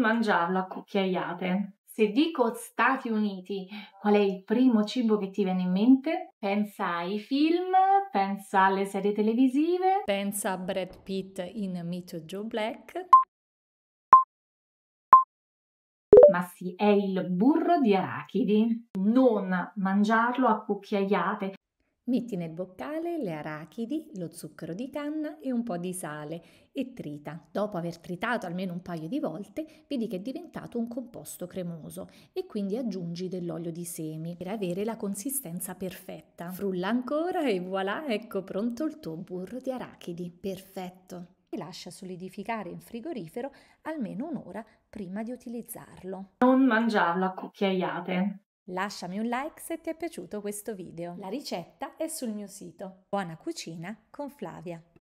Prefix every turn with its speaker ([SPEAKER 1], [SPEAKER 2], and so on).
[SPEAKER 1] mangiarlo a cucchiaiate. Se dico Stati Uniti, qual è il primo cibo che ti viene in mente? Pensa ai film, pensa alle serie televisive. Pensa a Brad Pitt in Meet Joe Black.
[SPEAKER 2] Ma sì, è il burro di arachidi. Non mangiarlo a cucchiaiate Metti nel boccale le arachidi, lo zucchero
[SPEAKER 1] di canna e un po' di sale e trita. Dopo aver tritato almeno un paio di volte, vedi che è diventato un composto cremoso e quindi aggiungi dell'olio di semi per avere la consistenza perfetta. Frulla ancora e voilà, ecco pronto il tuo burro di arachidi. Perfetto! e lascia solidificare in frigorifero almeno un'ora prima di utilizzarlo. Non mangiarlo a cucchiaiate. Lasciami un like se ti è piaciuto questo video. La ricetta è sul mio sito. Buona cucina con Flavia!